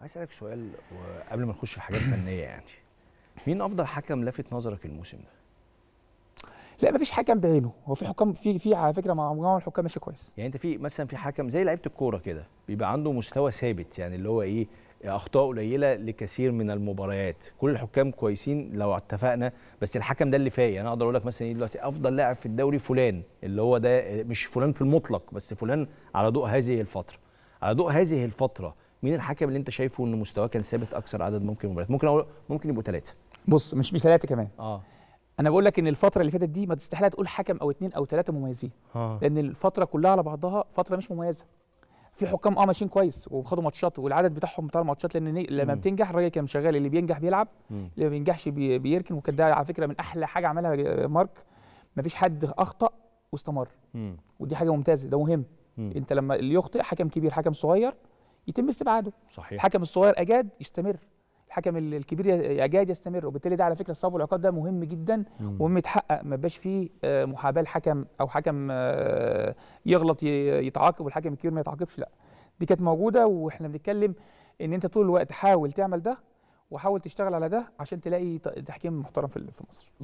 عايز اسالك سؤال قبل ما نخش في حاجات فنيه يعني مين افضل حكم لفت نظرك الموسم ده؟ لا مفيش حكم بعينه هو في حكام في في على فكره مجموعه من الحكام ماشي كويس يعني انت في مثلا في حكم زي لعيبه الكوره كده بيبقى عنده مستوى ثابت يعني اللي هو ايه اخطاء قليله لكثير من المباريات كل الحكام كويسين لو اتفقنا بس الحكم ده اللي فايق يعني انا اقدر اقول لك مثلا ايه دلوقتي افضل لاعب في الدوري فلان اللي هو ده مش فلان في المطلق بس فلان على ضوء هذه الفتره على ضوء هذه الفتره مين الحكم اللي انت شايفه ان مستواه كان ثابت اكثر عدد ممكن مباريات ممكن اقول ممكن يبقوا ثلاثه بص مش مش ثلاثه كمان اه انا بقول لك ان الفتره اللي فاتت دي ما تستحيل تقول حكم او اثنين او ثلاثه مميزين آه. لان الفتره كلها على بعضها فتره مش مميزه في حكام اه ماشيين كويس وخدوا ماتشات والعدد بتاعهم بتاع الماتشات لان لما بتنجح الراجل كان شغال اللي بينجح بيلعب مم. اللي ما بينجحش بي بيركن وكان ده على فكره من احلى حاجه عملها آه، مارك ما فيش حد اخطا واستمر مم. ودي حاجه ممتازه ده مهم مم. انت لما اللي يخطئ حكم كبير حكم صغير يتم استبعاده صحيح الحكم الصغير اجاد يستمر الحكم الكبير اجاد يستمر وبالتالي ده على فكره الصواب والعقاب ده مهم جدا ومهم يتحقق ما يبقاش فيه آه، محاباه لحكم او حكم آه، يغلط يتعاقب والحكم الكبير ما يتعاقبش لا دي كانت موجوده واحنا بنتكلم ان انت طول الوقت حاول تعمل ده وحاول تشتغل على ده عشان تلاقي تحكيم محترم في مصر